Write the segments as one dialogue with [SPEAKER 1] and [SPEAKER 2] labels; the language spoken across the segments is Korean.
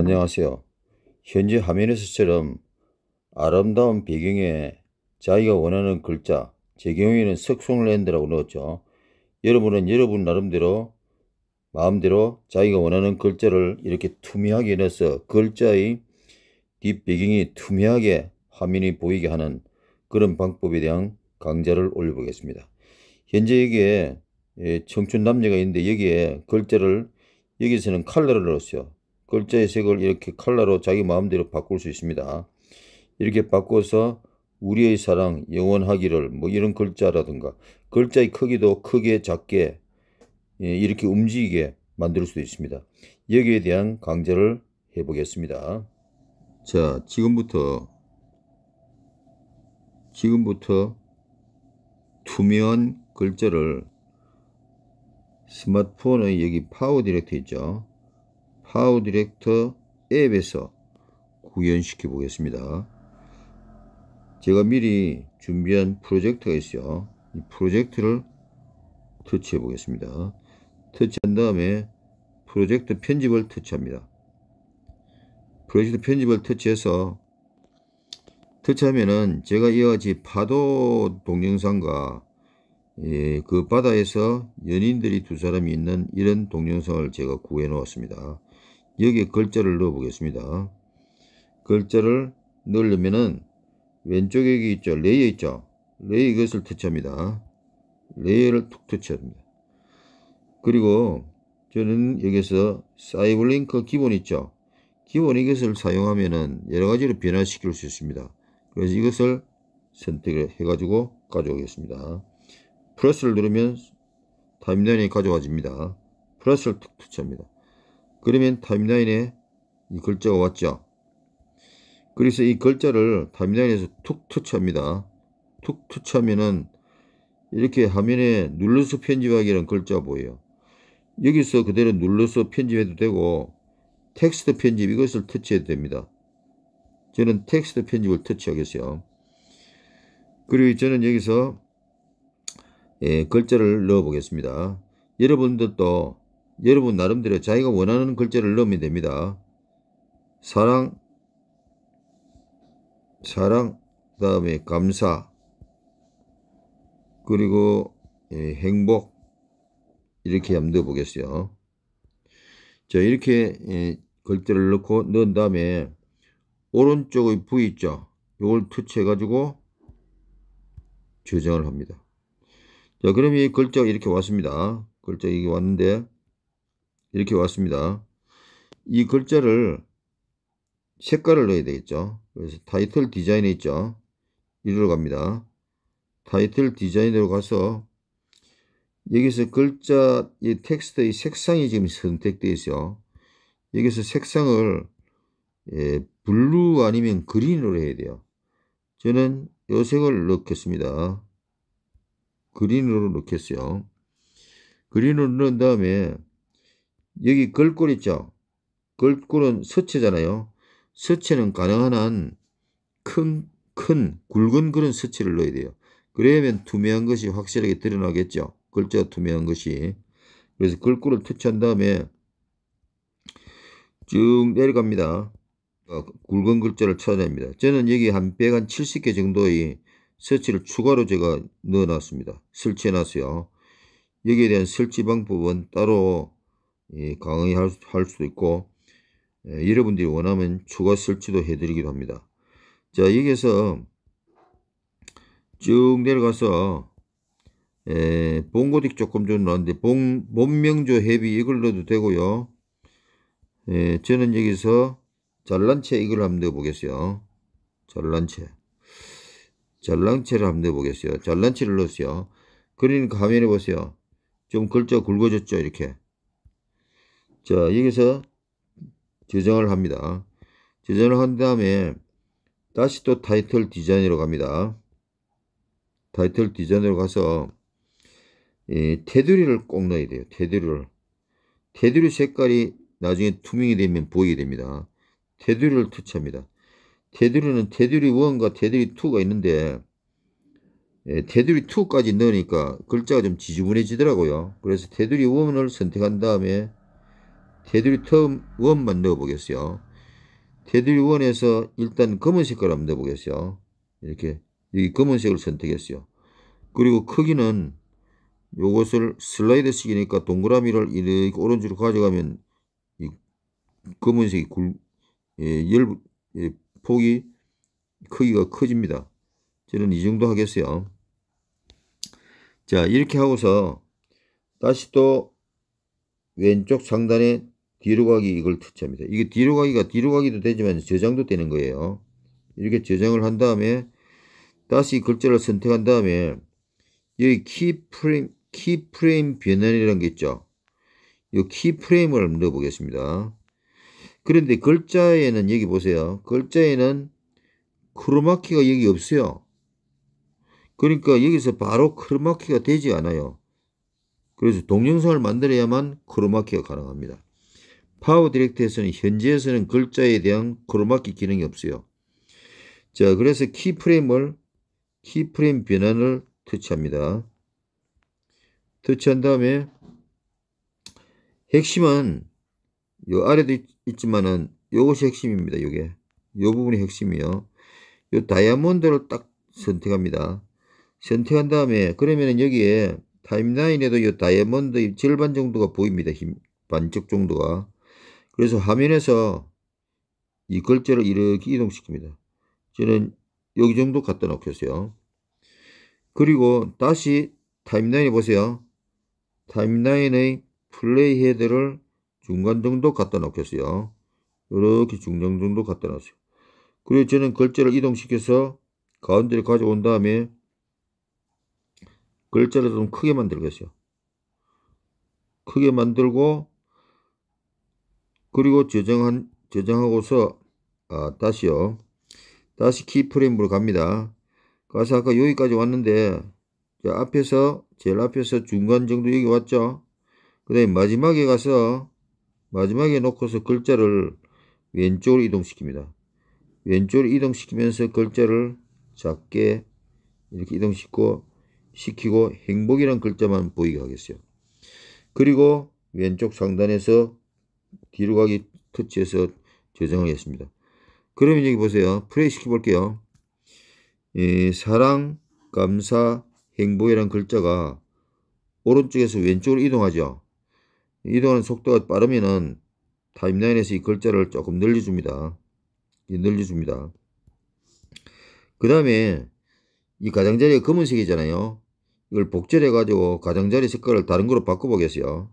[SPEAKER 1] 안녕하세요. 현재 화면에서처럼 아름다운 배경에 자기가 원하는 글자, 제 경우에는 석송랜드라고 넣었죠. 여러분은 여러분 나름대로 마음대로 자기가 원하는 글자를 이렇게 투명하게 넣어서 글자의 뒷배경이 투명하게 화면이 보이게 하는 그런 방법에 대한 강좌를 올려보겠습니다. 현재 여기에 예, 청춘 남녀가 있는데 여기에 글자를 여기서는 컬러를 넣었어요. 글자의 색을 이렇게 컬러로 자기 마음대로 바꿀 수 있습니다. 이렇게 바꿔서 우리의 사랑, 영원하기를 뭐 이런 글자라든가 글자의 크기도 크게 작게 예, 이렇게 움직이게 만들 수도 있습니다. 여기에 대한 강좌를 해보겠습니다. 자, 지금부터 지금부터 투명한 글자를 스마트폰의 여기 파워 디렉터 있죠. h o 디렉터 앱에서 구현시켜 보겠습니다. 제가 미리 준비한 프로젝트가 있어요. 이 프로젝트를 터치해 보겠습니다. 터치한 다음에 프로젝트 편집을 터치합니다. 프로젝트 편집을 터치해서 터치하면은 제가 이와 같이 파도 동영상과 예, 그 바다에서 연인들이 두 사람이 있는 이런 동영상을 제가 구해 놓았습니다. 여기에 글자를 넣어 보겠습니다. 글자를 넣으려면은 왼쪽에 있죠. 레이어 있죠. 레이어 이것을 터치합니다. 레이어를 툭 터치합니다. 그리고 저는 여기서 사이블링크 기본 있죠. 기본 이것을 사용하면은 여러 가지로 변화시킬 수 있습니다. 그래서 이것을 선택을 해가지고 가져오겠습니다. 플러스를 누르면 타임라인이 가져와집니다. 플러스를 툭 터치합니다. 그러면 타임라인에 이 글자가 왔죠. 그래서 이 글자를 타임라인에서 툭 터치합니다. 툭 터치하면은 이렇게 화면에 눌러서 편집하기라는 글자가 보여요. 여기서 그대로 눌러서 편집해도 되고 텍스트 편집 이것을 터치해도 됩니다. 저는 텍스트 편집을 터치하겠어요. 그리고 저는 여기서 예, 글자를 넣어 보겠습니다. 여러분들도 여러분 나름대로 자기가 원하는 글자를 넣으면 됩니다. 사랑, 사랑, 그 다음에 감사, 그리고 예, 행복 이렇게 한번 넣어보겠어요. 자 이렇게 예, 글자를 넣고 넣은 다음에 오른쪽의 V 있죠. 이걸 터치해가지고 저장을 합니다. 자 그럼 이 글자가 이렇게 왔습니다. 글자 이게 왔는데 이렇게 왔습니다. 이 글자를 색깔을 넣어야 되겠죠. 그래서 타이틀 디자인에 있죠. 이리로 갑니다. 타이틀 디자인으로 가서 여기서 글자 이 텍스트의 색상이 지금 선택되어 있어요. 여기서 색상을 예, 블루 아니면 그린으로 해야 돼요. 저는 요 색을 넣겠습니다. 그린으로 넣겠어요. 그린으로 넣은 다음에 여기 글꼴 있죠? 글꼴은 서체잖아요. 서체는 가능한 한 큰, 큰, 굵은 그런 서체를 넣어야 돼요. 그러면 투명한 것이 확실하게 드러나겠죠. 글자 가 투명한 것이. 그래서 글꼴을 터치한 다음에 쭉 내려갑니다. 어, 굵은 글자를 찾아냅니다. 저는 여기 한 100, 한 70개 정도의 설치를 추가로 제가 넣어놨습니다. 설치해놨어요. 여기에 대한 설치 방법은 따로 강의 할, 할 수도 있고 예, 여러분들이 원하면 추가 설치도 해드리기도 합니다. 자 여기에서 쭉 내려가서 예, 봉고딕 조금 좀 넣었는데 봉, 본명조 헤비 이걸 넣어도 되고요. 예, 저는 여기서 잘난 채 이걸 한번 넣어보겠어요. 잘난 채. 잘난 채를 한번 넣어보겠어요. 잘난 채를 넣었어요. 그린 그러니까 화면에 보세요. 좀 글자 굵어졌죠 이렇게. 자, 여기서 저장을 합니다. 저장을 한 다음에 다시 또 타이틀 디자인으로 갑니다. 타이틀 디자인으로 가서 예, 테두리를 꼭 넣어야 돼요. 테두리를. 테두리 색깔이 나중에 투명이 되면 보이게 됩니다. 테두리를 투치합니다 테두리는 테두리 1과 테두리 2가 있는데 예, 테두리 2까지 넣으니까 글자가 좀 지저분해지더라고요. 그래서 테두리 1을 선택한 다음에 테두리 텀 1만 넣어보겠어요. 테두리 1에서 일단 검은색깔 한번 넣어보겠어요. 이렇게 여기 검은색을 선택했어요. 그리고 크기는 요것을 슬라이드식이니까 동그라미를 이렇게 오른쪽으로 가져가면 이 검은색이 굴, 예, 열, 예, 폭이 크기가 커집니다. 저는 이 정도 하겠어요. 자 이렇게 하고서 다시 또 왼쪽 상단에 뒤로 가기 이걸 투치합니다 이게 뒤로 가기가 뒤로 가기도 되지만 저장도 되는 거예요. 이렇게 저장을 한 다음에 다시 글자를 선택한 다음에 여기 키프레임, 키프레임 변환이라는 게 있죠. 이 키프레임을 넣어보겠습니다. 그런데 글자에는 여기 보세요. 글자에는 크로마키가 여기 없어요. 그러니까 여기서 바로 크로마키가 되지 않아요. 그래서 동영상을 만들어야만 크로마키가 가능합니다. 파워 디렉트에서는 현재에서는 글자에 대한 크로마키 기능이 없어요. 자, 그래서 키프레임을 키프레임 변환을 터치합니다. 터치한 다음에 핵심은 요 아래도 있, 지만은 요것이 핵심입니다. 요게. 요 부분이 핵심이요. 요 다이아몬드를 딱 선택합니다. 선택한 다음에 그러면은 여기에 타임라인에도 요 다이아몬드 절반 정도가 보입니다. 반쪽 정도가. 그래서 화면에서 이 글자를 이렇게 이동시킵니다. 저는 여기 정도 갖다 놓겠어요. 그리고 다시 타임라인에 보세요. 타임라인의 플레이 헤드를 중간 정도 갖다 놓겠어요. 이렇게 중간 정도 갖다 놨어요. 그리고 저는 글자를 이동시켜서 가운데를 가져온 다음에 글자를 좀 크게 만들겠어요. 크게 만들고 그리고 저장한, 저장하고서, 아, 다시요. 다시 키프레임으로 갑니다. 가서 아까 여기까지 왔는데, 자, 앞에서, 제일 앞에서 중간 정도 여기 왔죠? 그 다음에 마지막에 가서, 마지막에 놓고서 글자를 왼쪽으로 이동시킵니다. 왼쪽으로 이동시키면서 글자를 작게 이렇게 이동시키고, 시키고 행복이란 글자만 보이게 하겠어요. 그리고 왼쪽 상단에서 뒤로 가기 터치해서 저장을 했습니다. 그러면 여기 보세요. 플레이 시켜볼게요. 예, 사랑, 감사, 행복이란 글자가 오른쪽에서 왼쪽으로 이동하죠. 이동하는 속도가 빠르면은 타임라인에서 이 글자를 조금 늘려줍니다. 예, 늘려줍니다. 그 다음에 이 가장자리가 검은색이잖아요. 이걸 복제를 해가지고 가장자리 색깔을 다른 거로 바꿔보겠어요.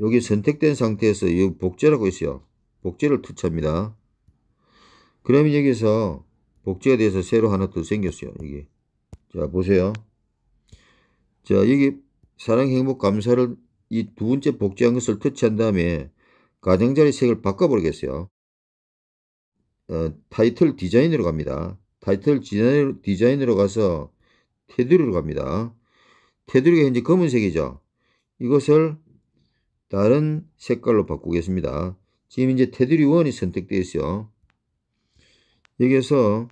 [SPEAKER 1] 여기 선택된 상태에서 여기 복제라고 있어요. 복제를 터치합니다. 그러면 여기서 복제에대해서 새로 하나 또 생겼어요. 여기. 자, 보세요. 자, 여기 사랑 행복 감사를 이 두 번째 복제한 것을 터치한 다음에 가장자리 색을 바꿔버리겠어요. 어, 타이틀 디자인으로 갑니다. 타이틀 디자인, 디자인으로 가서 테두리로 갑니다. 테두리가 현재 검은색이죠. 이것을 다른 색깔로 바꾸겠습니다. 지금 이제 테두리 원이 선택되어 있어요. 여기에서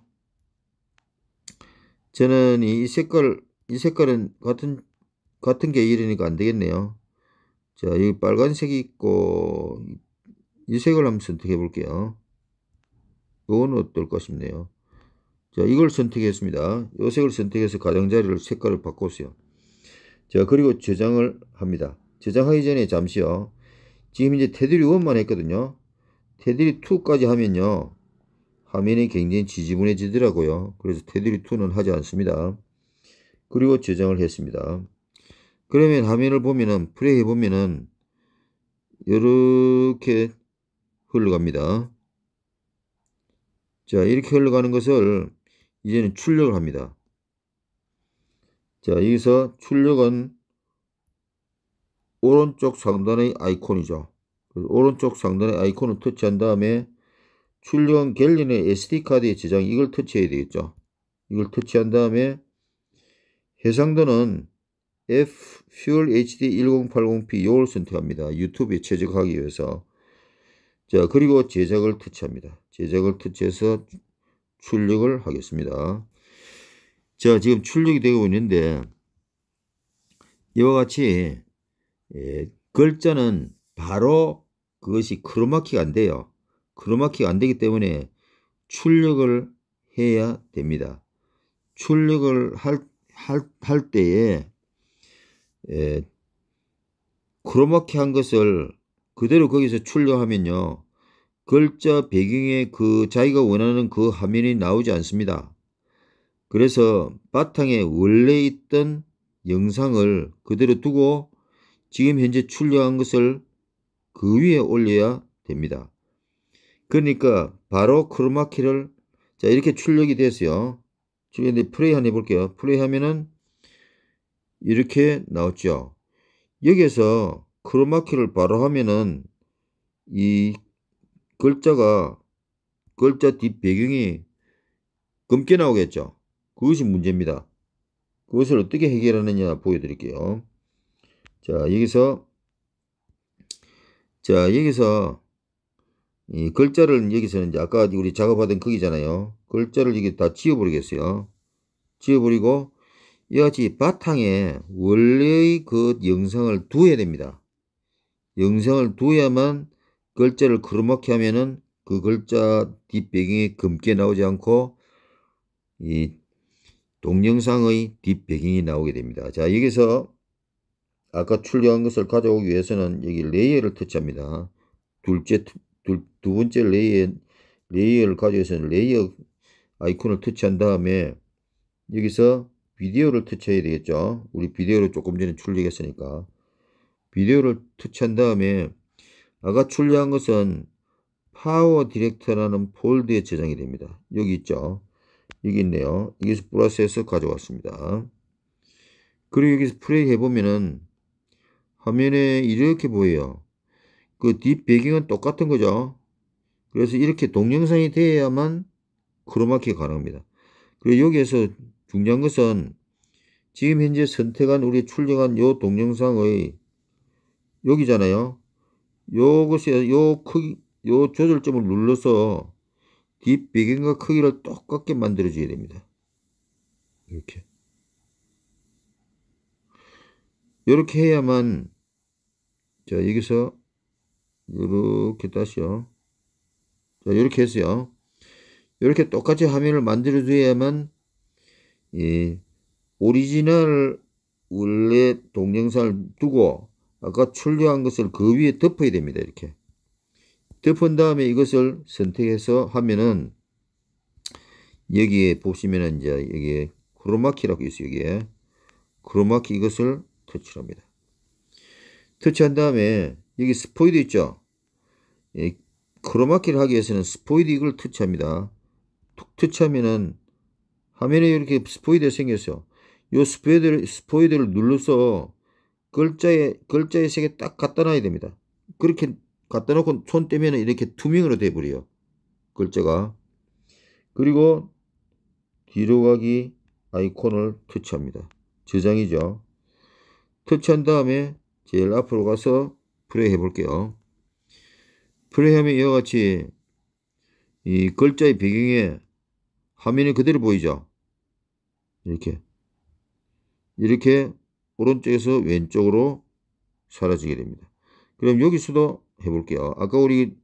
[SPEAKER 1] 저는 이 색깔, 이 색깔은 같은, 같은 계열이니까 안 되겠네요. 자, 여기 빨간색이 있고, 이 색을 한번 선택해 볼게요. 이건 어떨까 싶네요. 자, 이걸 선택했습니다. 이 색을 선택해서 가장자리를 색깔을 바꿨어요. 자, 그리고 저장을 합니다. 저장하기 전에 잠시요. 지금 이제 테두리 1만 했거든요. 테두리 2까지 하면요. 화면이 굉장히 지지분해지더라고요. 그래서 테두리 2는 하지 않습니다. 그리고 저장을 했습니다. 그러면 화면을 보면은 플레이 해 보면은 이렇게 흘러갑니다. 자 이렇게 흘러가는 것을 이제는 출력을 합니다. 자 여기서 출력은 오른쪽 상단의 아이콘이죠. 오른쪽 상단의 아이콘을 터치한 다음에 출력 갤린의 SD카드의 저장 이걸 터치해야 되겠죠. 이걸 터치한 다음에 해상도는 F Fuel HD 1080p 이걸 선택합니다. 유튜브에 최적하기 화 위해서. 자, 그리고 제작을 터치합니다. 제작을 터치해서 출력을 하겠습니다. 자, 지금 출력이 되고 있는데 이와 같이 예, 글자는 바로 그것이 크로마키가 안 돼요. 크로마키가 안 되기 때문에 출력을 해야 됩니다. 출력을 할, 할, 할 때에 예, 크로마키 한 것을 그대로 거기서 출력하면요. 글자 배경에 그 자기가 원하는 그 화면이 나오지 않습니다. 그래서 바탕에 원래 있던 영상을 그대로 두고 지금 현재 출력한 것을 그 위에 올려야 됩니다. 그러니까 바로 크로마키를 자 이렇게 출력이 됐어요. 출력 이제 플레이 한번 해볼게요. 플레이 하면은 이렇게 나왔죠. 여기에서 크로마키를 바로 하면은 이 글자가 글자 뒷 배경이 검게 나오겠죠. 그것이 문제입니다. 그것을 어떻게 해결하느냐 보여드릴게요. 자, 여기서, 자, 여기서, 이 글자를 여기서는 이제 아까 우리 작업하던 거기잖아요. 글자를 여기 다 지워버리겠어요. 지워버리고, 이같이 바탕에 원래의 그 영상을 두어야 됩니다. 영상을 두어야만 글자를 크로마키 하면은 그 글자 뒷배경이 검게 나오지 않고 이 동영상의 뒷배경이 나오게 됩니다. 자 여기서 아까 출력한 것을 가져오기 위해서는 여기 레이어를 터치합니다. 둘째, 둘, 두 번째 레이어, 레이어를 가져와서는 레이어 아이콘을 터치한 다음에 여기서 비디오를 터치해야 되겠죠. 우리 비디오를 조금 전에 출력했으니까. 비디오를 터치한 다음에 아까 출력한 것은 파워 디렉터라는 폴드에 저장이 됩니다. 여기 있죠. 여기 있네요. 여기서 플러스해서 가져왔습니다. 그리고 여기서 플레이 해보면은 화면에 이렇게 보여요. 그 뒷배경은 똑같은 거죠. 그래서 이렇게 동영상이 되어야만 크로마키가 가능합니다. 그리고 여기에서 중요한 것은 지금 현재 선택한 우리 출력한 요 동영상의 여기잖아요. 요것이요 크기 요 조절점을 눌러서 뒷배경과 크기를 똑같게 만들어 줘야 됩니다. 이렇게 이렇게 해야만 자, 여기서 이렇게 다시요. 자, 이렇게 해서요. 이렇게 똑같이 화면을 만들어줘야만 이 예, 오리지널 원래 동영상을 두고 아까 출력한 것을 그 위에 덮어야 됩니다. 이렇게 덮은 다음에 이것을 선택해서 하면은 여기에 보시면은 이제 여기에 크로마키라고 있어요. 여기에 크로마키 이것을 터치합니다. 터치한 다음에 여기 스포이드 있죠? 예, 크로마키를 하기 위해서는 스포이드 이걸 터치합니다. 툭 터치하면은 화면에 이렇게 스포이드가 생겼어요. 이 스포이드를, 스포이드를 눌러서 글자에, 글자의 색에 딱 갖다 놔야 됩니다. 그렇게 갖다 놓고 손 떼면 이렇게 투명으로 돼버려요. 글자가. 그리고 뒤로 가기 아이콘을 터치합니다. 저장이죠. 터치한 다음에 제일 앞으로 가서 플레이 해볼게요. 플레이하면 이와 같이 이 글자의 배경에 화면이 그대로 보이죠? 이렇게 이렇게 오른쪽에서 왼쪽으로 사라지게 됩니다. 그럼 여기서도 해볼게요. 아까 우리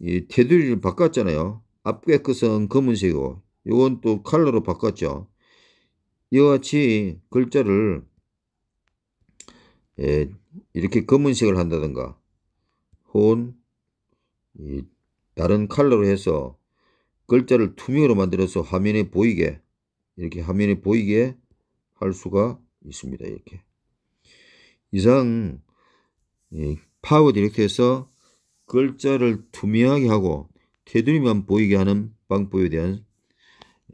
[SPEAKER 1] 이 테두리를 바꿨잖아요. 앞에 끝은 검은색이고 이건 또칼로로 바꿨죠. 이와 같이 글자를 에, 예, 이렇게 검은색을 한다든가 혹은 이, 다른 컬러로 해서 글자를 투명으로 만들어서 화면에 보이게 이렇게 화면에 보이게 할 수가 있습니다. 이렇게 이상 이, 파워 디렉트에서 글자를 투명하게 하고 테두리만 보이게 하는 방법에 대한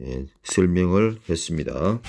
[SPEAKER 1] 예, 설명을 했습니다.